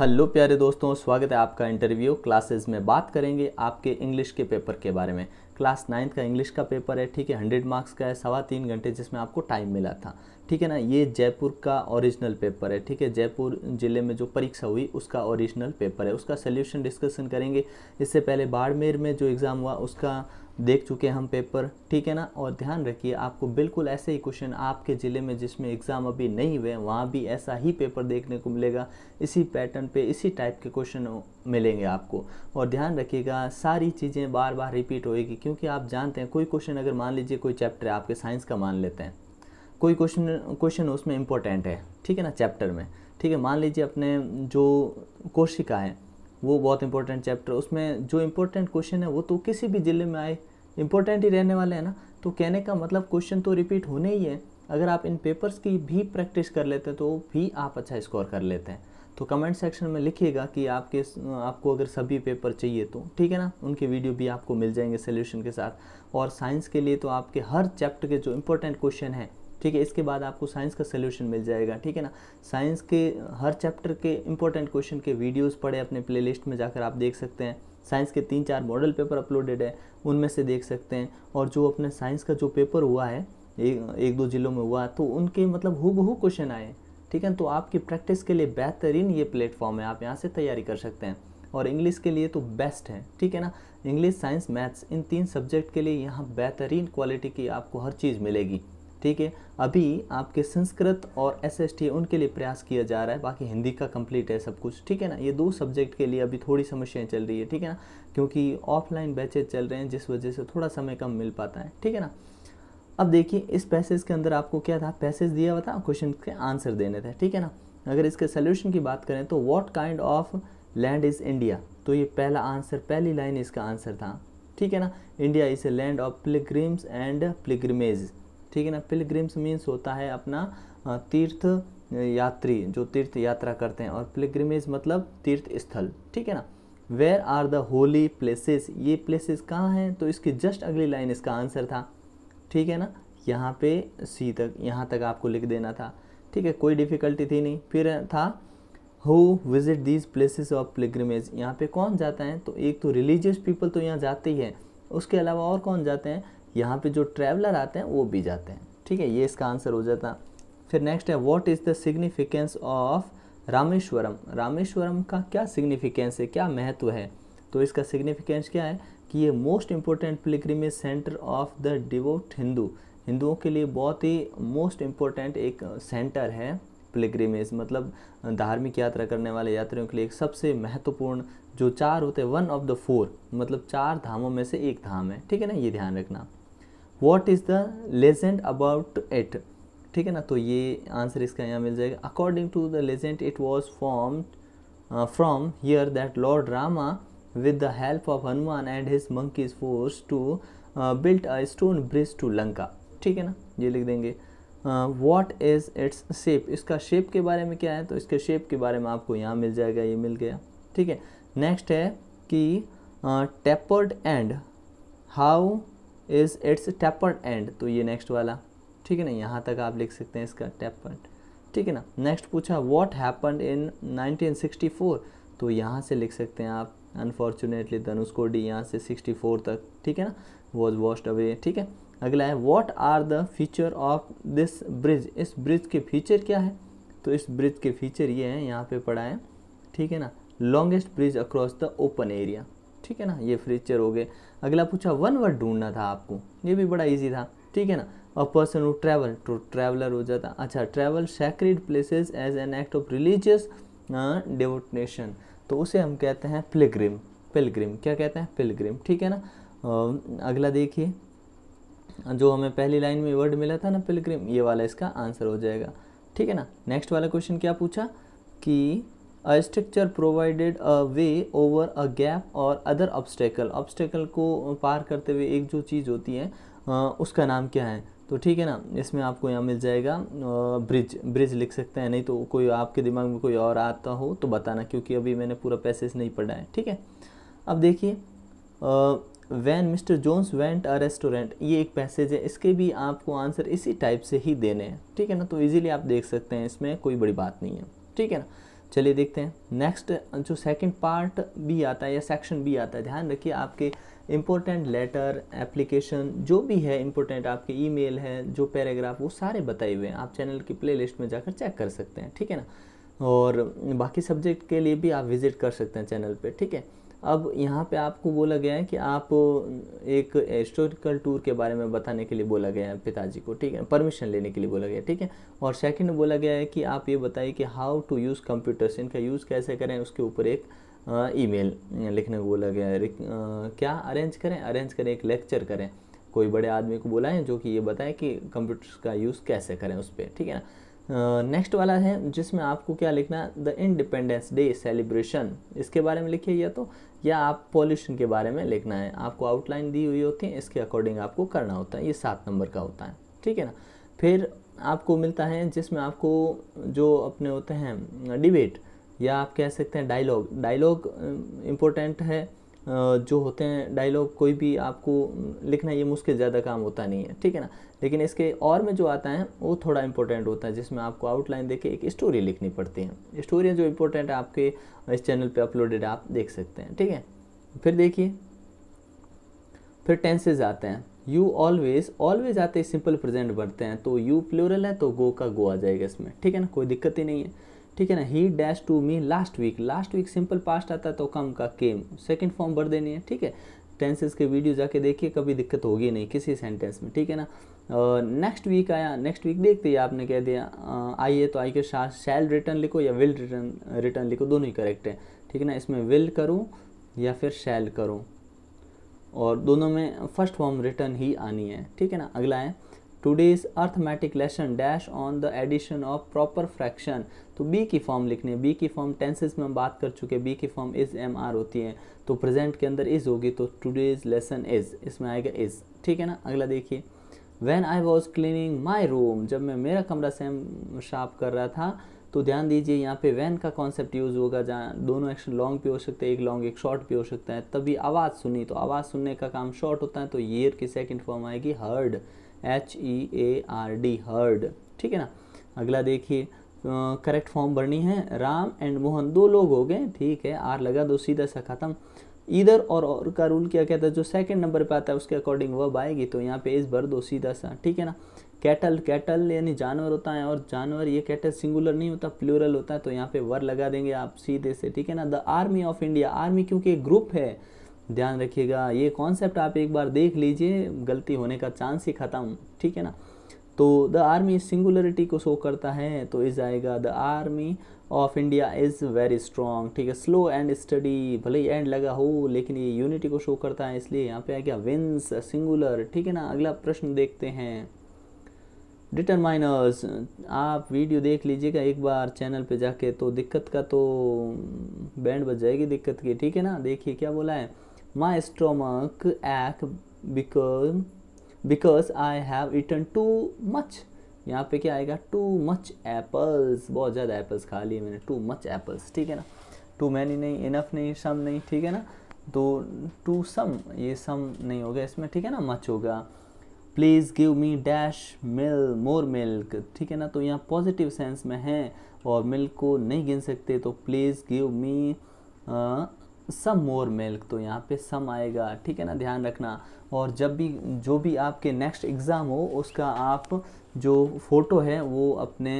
Hello प्यारे दोस्तों स्वागत है आपका इंटरव्यू क्लासेस में बात करेंगे आपके इंग्लिश के पेपर के बारे में क्लास नाइन्थ का इंग्लिश का पेपर है ठीक है हंड्रेड मार्क्स का है सवा तीन घंटे जिसमें आपको टाइम मिला था ठीक है ना ये जयपुर का ओरिजिनल पेपर है ठीक है जयपुर ज़िले में जो परीक्षा हुई उसका ओरिजिनल पेपर है उसका सोल्यूशन डिस्कशन करेंगे इससे पहले बाड़मेर में जो एग्ज़ाम हुआ उसका देख चुके हम पेपर ठीक है ना और ध्यान रखिए आपको बिल्कुल ऐसे ही क्वेश्चन आपके ज़िले में जिसमें एग्ज़ाम अभी नहीं हुए वहाँ भी ऐसा ही पेपर देखने को मिलेगा इसी पैटर्न पे इसी टाइप के क्वेश्चन मिलेंगे आपको और ध्यान रखिएगा सारी चीज़ें बार बार रिपीट होएगी क्योंकि आप जानते हैं कोई क्वेश्चन अगर मान लीजिए कोई चैप्टर आपके साइंस का मान लेते हैं कोई क्वेश्चन क्वेश्चन उसमें इंपॉर्टेंट है ठीक है ना चैप्टर में ठीक है मान लीजिए अपने जो कोशिका है वो बहुत इंपॉर्टेंट चैप्टर उसमें जो इम्पोर्टेंट क्वेश्चन है वो तो किसी भी ज़िले में आए इंपॉर्टेंट ही रहने वाले हैं ना तो कहने का मतलब क्वेश्चन तो रिपीट होने ही है अगर आप इन पेपर्स की भी प्रैक्टिस कर लेते हैं तो भी आप अच्छा स्कोर कर लेते हैं तो कमेंट सेक्शन में लिखिएगा कि आपके आपको अगर सभी पेपर चाहिए तो ठीक है ना उनके वीडियो भी आपको मिल जाएंगे सोल्यूशन के साथ और साइंस के लिए तो आपके हर चैप्टर के जो इंपॉर्टेंट क्वेश्चन हैं ठीक है इसके बाद आपको साइंस का सोल्यूशन मिल जाएगा ठीक है ना साइंस के हर चैप्टर के इंपॉर्टेंट क्वेश्चन के वीडियोज़ पड़े अपने प्ले में जाकर आप देख सकते हैं साइंस के तीन चार मॉडल पेपर अपलोडेड है उनमें से देख सकते हैं और जो अपने साइंस का जो पेपर हुआ है एक एक दो ज़िलों में हुआ तो उनके मतलब हु क्वेश्चन आए ठीक है तो आपकी प्रैक्टिस के लिए बेहतरीन ये प्लेटफॉर्म है आप यहाँ से तैयारी कर सकते हैं और इंग्लिश के लिए तो बेस्ट है ठीक है ना इंग्लिश साइंस मैथ्स इन तीन सब्जेक्ट के लिए यहाँ बेहतरीन क्वालिटी की आपको हर चीज़ मिलेगी ठीक है अभी आपके संस्कृत और एस एस टी उनके लिए प्रयास किया जा रहा है बाकी हिंदी का कंप्लीट है सब कुछ ठीक है ना ये दो सब्जेक्ट के लिए अभी थोड़ी समस्याएं चल रही है ठीक है ना क्योंकि ऑफलाइन बैचेज चल रहे हैं जिस वजह से थोड़ा समय कम मिल पाता है ठीक है ना अब देखिए इस पैसेज के अंदर आपको क्या था पैसेज दिया हुआ था क्वेश्चन के आंसर देने थे ठीक है ना अगर इसके सोल्यूशन की बात करें तो what kind of land is India तो ये पहला आंसर पहली लाइन इसका आंसर था ठीक है ना India is a land of pilgrims and pilgrimage ठीक है ना पिलग्रिम्स मीन्स होता है अपना तीर्थ यात्री जो तीर्थ यात्रा करते हैं और पिलग्रिमेज मतलब तीर्थ स्थल ठीक है ना where are the holy places ये प्लेसेस कहाँ हैं तो इसकी जस्ट अगली लाइन इसका आंसर था ठीक है ना यहाँ पे सी तक यहाँ तक आपको लिख देना था ठीक है कोई डिफ़िकल्टी थी नहीं फिर था who visit these places of pilgrimage यहाँ पे कौन जाता है तो एक तो रिलीजियस पीपल तो यहाँ जाते ही हैं उसके अलावा और कौन जाते हैं यहाँ पे जो ट्रैवलर आते हैं वो भी जाते हैं ठीक है ये इसका आंसर हो जाता फिर नेक्स्ट है what is the significance of Rameswaram Rameswaram का क्या सिग्निफिकेंस है क्या महत्व है तो इसका सिग्निफिकेंस क्या है कि ये most important pilgrimage centre of the devout Hindu हिंदुओं के लिए बहुत ही मोस्ट इम्पोर्टेंट एक सेंटर है पिलग्रिमेज मतलब धार्मिक यात्रा करने वाले यात्रियों के लिए एक सबसे महत्वपूर्ण जो चार होते हैं वन ऑफ द फोर मतलब चार धामों में से एक धाम है ठीक है ना ये ध्यान रखना what is the legend about it ठीक है ना तो ये आंसर इसका यहाँ मिल जाएगा according to the legend it was form from here that lord Rama with the help of Hanuman and his monkey force to built a stone bridge to Lanka ठीक है ना ये लिख देंगे वॉट इज़ इट्स शेप इसका शेप के बारे में क्या है तो इसके शेप के बारे में आपको यहाँ मिल जाएगा ये मिल गया ठीक है नेक्स्ट है कि tapered and how is its taper and तो ये नेक्स्ट वाला ठीक है ना यहाँ तक आप लिख सकते हैं इसका टेप पॉइंट ठीक है ना नेक्स्ट पूछा वॉट हैपन इन 1964 तो यहाँ से लिख सकते हैं आप अनफॉर्चुनेटली धनुष को डी यहाँ से 64 तक ठीक है ना वॉज वॉस्ट अवे ठीक है अगला है what are the feature of this bridge इस ब्रिज के फीचर क्या है तो इस ब्रिज के फीचर ये हैं यहाँ पे पढ़ा है ठीक है ना longest bridge across the open area ठीक है ना ये फ्रीचर हो गए अगला पूछा वन वर्ड ढूंढना था आपको ये भी बड़ा ईजी था ठीक है ना a person who travel to traveller हो जाता अच्छा travel sacred places as an act of religious devotion तो उसे हम कहते हैं पिलग्रिम पिलग्रिम क्या कहते हैं पिलग्रिम ठीक है ना आ, um, अगला देखिए जो हमें पहली लाइन में वर्ड मिला था ना पिलग्रिम ये वाला इसका आंसर हो जाएगा ठीक है ना नेक्स्ट वाला क्वेश्चन क्या पूछा कि a structure provided a way over a gap or other obstacle obstacle को पार करते हुए एक जो चीज़ होती है उसका नाम क्या है तो ठीक है ना इसमें आपको यहाँ मिल जाएगा ब्रिज ब्रिज लिख सकते हैं नहीं तो कोई आपके दिमाग में कोई और आता हो तो बताना क्योंकि अभी मैंने पूरा पैसेज नहीं पढ़ा है ठीक है अब देखिए when mister Jones went a restaurant ये एक पैसेज है इसके भी आपको आंसर इसी टाइप से ही देने हैं ठीक है ना तो ईजिली आप देख सकते हैं इसमें कोई बड़ी बात नहीं है ठीक है ना चलिए देखते हैं नेक्स्ट जो सेकंड पार्ट भी आता है या सेक्शन भी आता है ध्यान रखिए आपके इम्पोर्टेंट लेटर एप्लीकेशन जो भी है इम्पोर्टेंट आपके ईमेल है जो पैराग्राफ वो सारे बताए हुए हैं आप चैनल की प्लेलिस्ट में जाकर चेक कर सकते हैं ठीक है ना और बाकी सब्जेक्ट के लिए भी आप विज़िट कर सकते हैं चैनल पे ठीक है अब यहाँ पे आपको बोला गया है कि आप एक हिस्टोरिकल टूर के बारे में बताने के लिए बोला गया है पिताजी को ठीक है परमिशन लेने के लिए बोला गया है ठीक है और सेकंड बोला गया है कि आप ये बताइए कि हाउ टू यूज़ कंप्यूटर्स इनका यूज़ कैसे करें उसके ऊपर एक ईमेल लिखने को बोला गया है क्या अरेंज करें अरेंज करें एक लेक्चर करें कोई बड़े आदमी को बोला है जो कि ये बताएँ कि कंप्यूटर्स का यूज़ कैसे करें उस पर ठीक है ना नेक्स्ट वाला है जिसमें आपको क्या लिखना है द इंडिपेंडेंस डे सेलिब्रेशन इसके बारे में लिखिए या तो या आप पॉल्यूशन के बारे में लिखना है आपको आउटलाइन दी हुई होती है इसके अकॉर्डिंग आपको करना होता है ये सात नंबर का होता है ठीक है ना फिर आपको मिलता है जिसमें आपको जो अपने होते हैं डिबेट या आप कह सकते हैं डायलॉग डायलॉग इम्पोर्टेंट है जो होते हैं डायलॉग कोई भी आपको लिखना ये मुश्किल ज़्यादा काम होता नहीं है ठीक है ना लेकिन इसके और में जो आता है वो थोड़ा इंपॉर्टेंट होता है जिसमें आपको आउटलाइन देके एक स्टोरी लिखनी पड़ती है स्टोरियाँ जो इंपॉर्टेंट है आपके इस चैनल पर अपलोडेड आप देख सकते हैं ठीक है फिर देखिए फिर टेंसेज आते हैं यू ऑलवेज ऑलवेज आते सिंपल प्रेजेंट बढ़ते हैं तो यू प्लोरल है तो गो का गो आ जाएगा इसमें ठीक है ना कोई दिक्कत ही नहीं है ठीक है ना he dash to me last week last week simple past आता तो कम का केम सेकेंड फॉर्म भर देनी है ठीक है टेंसेस के वीडियो जाके देखिए कभी दिक्कत होगी नहीं किसी सेंटेंस में ठीक है ना नेक्स्ट वीक आया नेक्स्ट वीक देखते ही आपने कह दिया आइए तो आई के साथ शैल रिटर्न लिखो या विल रिटर्न रिटर्न लिखो दोनों ही करेक्ट है ठीक है ना इसमें विल करूँ या फिर शैल करूँ और दोनों में फर्स्ट फॉर्म रिटर्न ही आनी है ठीक है ना अगला है today's arithmetic lesson dash on the addition of proper fraction तो बी की फॉर्म लिखने बी की फॉर्म टेंसेस में हम बात कर चुके हैं बी की फॉर्म इज एम आर होती है तो प्रेजेंट के अंदर इज होगी तो टूडेज लेसन इज इसमें आएगा इज ठीक है ना अगला देखिए when I was cleaning my room जब मैं मेरा कमरा सेम शार्प कर रहा था तो ध्यान दीजिए यहाँ पे वैन का कॉन्सेप्ट यूज़ होगा जहाँ दोनों एक्शन लॉन्ग भी हो सकते हैं एक लॉन्ग एक शॉर्ट भी हो सकता है तभी आवाज़ सुनी तो आवाज़ सुनने का काम शॉर्ट होता है तो ईयर की सेकेंड फॉर्म आएगी heard H E A R D heard ठीक है ना अगला देखिए करेक्ट फॉर्म भरनी है राम एंड मोहन दो लोग हो गए ठीक है आर लगा दो सीधा सा खत्म इधर और और का रूल क्या कहता है जो सेकंड नंबर पे आता है उसके अकॉर्डिंग वर्ब आएगी तो यहाँ पे इस भर दो सीधा सा ठीक है ना कैटल कैटल यानी जानवर होता है और जानवर ये कैटल सिंगुलर नहीं होता प्लूरल होता है तो यहाँ पे वर लगा देंगे आप सीधे से ठीक है ना the army of India army क्योंकि ग्रुप है ध्यान रखिएगा ये कॉन्सेप्ट आप एक बार देख लीजिए गलती होने का चांस ही ख़त्म ठीक है ना तो द आर्मी सिंगुलरिटी को शो करता है तो इज आएगा the army of India is very strong ठीक है स्लो एंड स्टडी भले ही एंड लगा हो लेकिन ये यूनिटी को शो करता है इसलिए यहाँ पे आ गया विंस सिंगुलर ठीक है ना अगला प्रश्न देखते हैं डिटरमाइनर्स आप वीडियो देख लीजिएगा एक बार चैनल पे जाके तो दिक्कत का तो बैंड बज जाएगी दिक्कत की ठीक है ना देखिए क्या बोला है My stomach ache because because I have eaten too much. यहाँ पे क्या आएगा टू मच एप्पल्स बहुत ज़्यादा एप्पल्स खा लिए मैंने टू मच एप्पल्स ठीक है ना टू मैनी नहीं इनफ नहीं सम नहीं ठीक है ना तो टू सम ये सम नहीं होगा इसमें ठीक है ना मच होगा please give me dash mil more milk ठीक है ना तो यहाँ पॉजिटिव सेंस में है और मिल्क को नहीं गिन सकते तो please give me some more milk तो यहाँ पे सम आएगा ठीक है ना ध्यान रखना और जब भी जो भी आपके नेक्स्ट एग्ज़ाम हो उसका आप जो फ़ोटो है वो अपने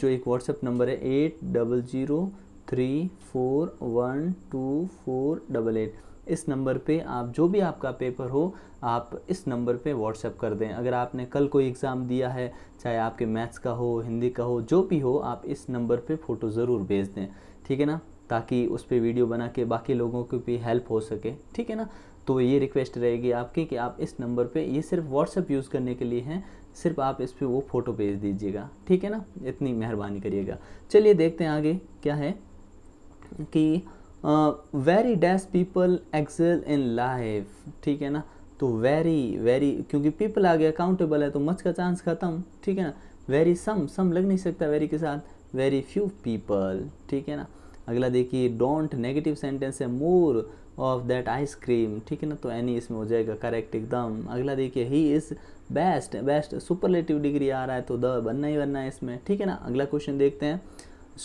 जो एक व्हाट्सएप नंबर है eight double zero three four one two four double eight इस नंबर पे आप जो भी आपका पेपर हो आप इस नंबर पे व्हाट्सएप कर दें अगर आपने कल कोई एग्ज़ाम दिया है चाहे आपके मैथ्स का हो हिंदी का हो जो भी हो आप इस नंबर पे फ़ोटो ज़रूर भेज दें ठीक है ना ताकि उस पर वीडियो बना के बाकी लोगों की भी हेल्प हो सके ठीक है ना तो ये रिक्वेस्ट रहेगी आपकी कि आप इस नंबर पे ये सिर्फ व्हाट्सअप यूज़ करने के लिए हैं सिर्फ आप इस पर वो फ़ोटो भेज दीजिएगा ठीक है ना इतनी मेहरबानी करिएगा चलिए देखते हैं आगे क्या है कि very dash people excel in life ठीक है ना तो वेरी वेरी क्योंकि पीपल आ गया है तो मच का चांस ख़त्म ठीक है ना वेरी सम सम लग नहीं सकता वेरी के साथ वेरी फ्यू पीपल ठीक है ना अगला देखिए डोंट नेगेटिव सेंटेंस है मोर ऑफ दैट आइसक्रीम ठीक है ना तो एनी इसमें हो जाएगा करेक्ट एकदम अगला देखिए he is best best superlative degree आ रहा है तो द बनना ही बनना है इसमें ठीक है ना अगला क्वेश्चन देखते हैं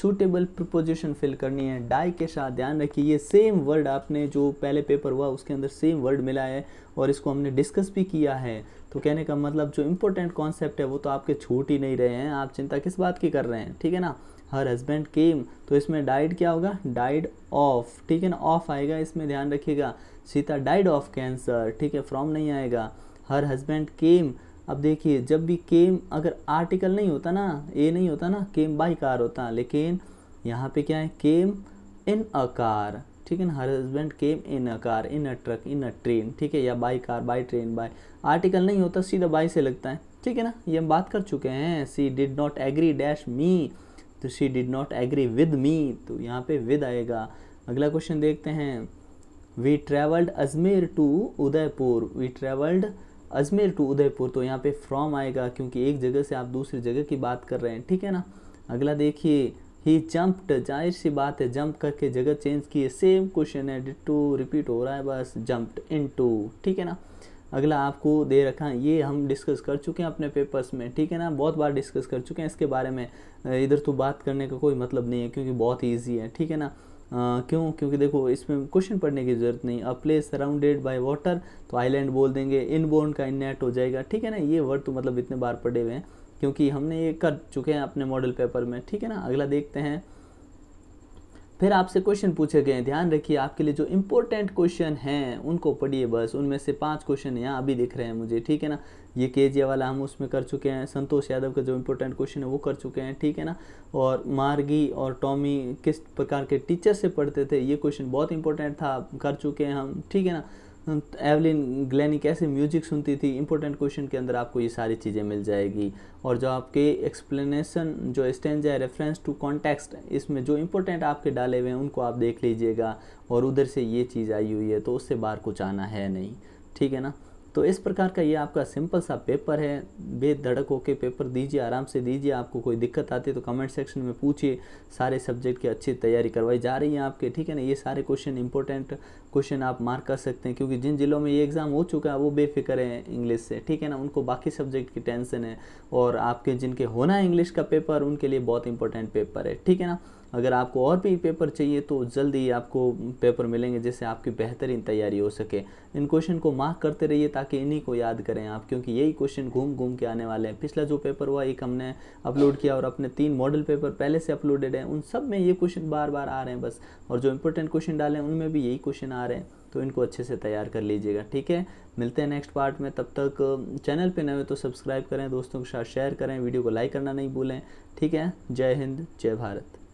सूटेबल प्रपोजिशन फिल करनी है डाई के साथ ध्यान रखिए ये सेम वर्ड आपने जो पहले पेपर हुआ उसके अंदर सेम वर्ड मिला है और इसको हमने डिस्कस भी किया है तो कहने का मतलब जो इम्पोर्टेंट कॉन्सेप्ट है वो तो आपके छूट ही नहीं रहे हैं आप चिंता किस बात की कर रहे हैं ठीक है ना हर हस्बैंड केम तो इसमें डाइड क्या होगा डाइड ऑफ ठीक है ना ऑफ आएगा इसमें ध्यान रखिएगा सीता डाइड ऑफ कैंसर ठीक है फ्रॉम नहीं आएगा हर हस्बैंड केम अब देखिए जब भी केम अगर आर्टिकल नहीं होता ना ए नहीं होता ना केम बाई कार होता लेकिन यहाँ पे क्या है केम इन अ कार ठीक है ना her husband came in a car in a truck in a train ठीक है या by car by train by article नहीं होता सीधा बाई से लगता है ठीक है ना ये हम बात कर चुके हैं she did not agree dash me तो she did not agree with me तो यहाँ पे विद आएगा अगला क्वेश्चन देखते हैं we travelled Ajmer to Udaipur we travelled Ajmer to Udaipur तो यहाँ पे फ्रॉम आएगा क्योंकि एक जगह से आप दूसरी जगह की बात कर रहे हैं ठीक है ना अगला देखिए ही जंप्ड जाहिर सी बात है जंप करके जगह चेंज किए सेम क्वेश्चन है डिट टू रिपीट हो रहा है बस जम्प इन टू ठीक है ना अगला आपको दे रखा है ये हम डिस्कस कर चुके हैं अपने पेपर्स में ठीक है ना बहुत बार डिस्कस कर चुके हैं इसके बारे में इधर तो बात करने का कोई मतलब नहीं है क्योंकि बहुत ईजी है ठीक है ना क्यों क्योंकि देखो इसमें क्वेश्चन पढ़ने की ज़रूरत नहीं a place surrounded by water तो आइलैंड बोल देंगे इनबोर्न का इननेट हो जाएगा ठीक है ना ये वर्ड तो मतलब इतने बार पढ़े हुए हैं क्योंकि हमने ये कर चुके हैं अपने मॉडल पेपर में ठीक है ना अगला देखते हैं फिर आपसे क्वेश्चन पूछे गए ध्यान रखिए आपके लिए जो इम्पोर्टेंट क्वेश्चन हैं उनको पढ़िए बस उनमें से पांच क्वेश्चन यहाँ अभी दिख रहे हैं मुझे ठीक है ना ये के वाला हम उसमें कर चुके हैं संतोष यादव का जो इम्पोर्टेंट क्वेश्चन है वो कर चुके हैं ठीक है ना और मार्गी और टॉमी किस प्रकार के टीचर से पढ़ते थे ये क्वेश्चन बहुत इंपॉर्टेंट था कर चुके हैं हम ठीक है ना एवलिन ग्लैनी कैसे म्यूजिक सुनती थी इंपॉर्टेंट क्वेश्चन के अंदर आपको ये सारी चीज़ें मिल जाएगी और जो आपके एक्सप्लेनेशन जो स्टेंज है रेफरेंस टू कॉन्टेक्स्ट इसमें जो इंपॉर्टेंट आपके डाले हुए हैं उनको आप देख लीजिएगा और उधर से ये चीज़ आई हुई है तो उससे बाहर कुछ आना है नहीं ठीक है ना तो इस प्रकार का ये आपका सिंपल सा पेपर है बेधड़क होके पेपर दीजिए आराम से दीजिए आपको कोई दिक्कत आती है तो कमेंट सेक्शन में पूछिए सारे सब्जेक्ट की अच्छी तैयारी करवाई जा रही है आपके ठीक है ना ये सारे क्वेश्चन इंपॉर्टेंट क्वेश्चन आप मार्क कर सकते हैं क्योंकि जिन जिलों में ये एग्ज़ाम हो चुका है वो बेफिक्र हैं इंग्लिश से ठीक है ना उनको बाकी सब्जेक्ट की टेंशन है और आपके जिनके होना है इंग्लिश का पेपर उनके लिए बहुत इंपॉर्टेंट पेपर है ठीक है ना अगर आपको और भी पेपर चाहिए तो जल्दी ही आपको पेपर मिलेंगे जिससे आपकी बेहतरीन तैयारी हो सके इन क्वेश्चन को मार्क करते रहिए ताकि इन्हीं को याद करें आप क्योंकि यही क्वेश्चन घूम घूम के आने वाले हैं पिछला जो पेपर हुआ एक हमने अपलोड किया और अपने तीन मॉडल पेपर पहले से अपलोडेड हैं उन सब में ये क्वेश्चन बार बार आ रहे हैं बस और जो इंपॉर्टेंट क्वेश्चन डाले हैं उनमें भी यही क्वेश्चन आ रहे हैं तो इनको अच्छे से तैयार कर लीजिएगा ठीक है मिलते हैं नेक्स्ट पार्ट में तब तक चैनल पे नए हो तो सब्सक्राइब करें दोस्तों के साथ शेयर करें वीडियो को लाइक करना नहीं भूलें ठीक है जय हिंद जय भारत